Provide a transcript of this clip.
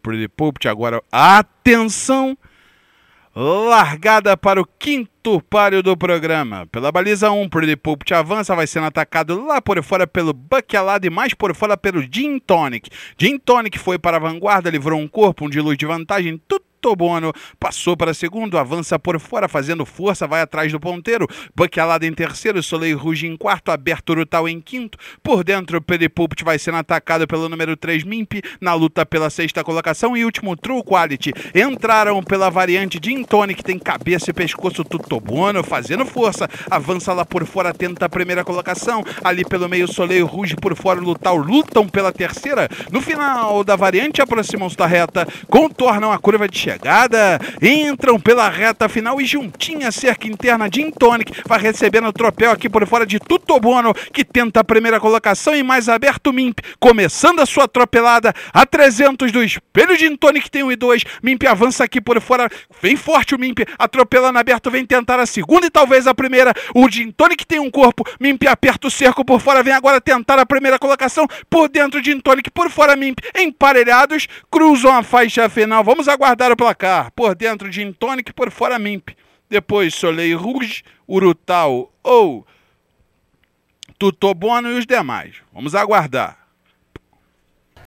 Pretty Pulpit. Agora, atenção! Largada para o quinto páreo do programa. Pela baliza 1, um, Pretty Pulpit avança, vai sendo atacado lá por fora pelo Buckelado e mais por fora pelo Gin Tonic. Gin Tonic foi para a vanguarda, livrou um corpo, um de luz de vantagem, tudo Tobono passou para segundo, avança por fora, fazendo força, vai atrás do ponteiro. Baquelada em terceiro, Soleil Ruge em quarto, Aberto Rutal em quinto. Por dentro, Peripult vai sendo atacado pelo número 3 Mimp na luta pela sexta colocação. E último, True Quality. Entraram pela variante de Intoni que tem cabeça e pescoço do Tobono, fazendo força, avança lá por fora, tenta a primeira colocação. Ali pelo meio, Soleil Ruge por fora, Lutal lutam pela terceira. No final da variante, aproximam-se da reta, contornam a curva de chegada chegada, entram pela reta final e juntinha a cerca interna de Intonic vai recebendo o tropel aqui por fora de Tutobono, que tenta a primeira colocação e mais aberto Mimp, começando a sua atropelada a 300 do espelho de Intonic tem um e dois Mimp avança aqui por fora, vem forte o Mimp, atropelando aberto, vem tentar a segunda e talvez a primeira, o Dintonic tem um corpo, Mimp aperta o cerco por fora, vem agora tentar a primeira colocação, por dentro de Intonic, por fora Mimp, emparelhados, cruzam a faixa final, vamos aguardar o placar. Por dentro, Gin Tonic, por fora, Mimp. Depois, Soleil Rouge, Urutau ou Tutobono e os demais. Vamos aguardar.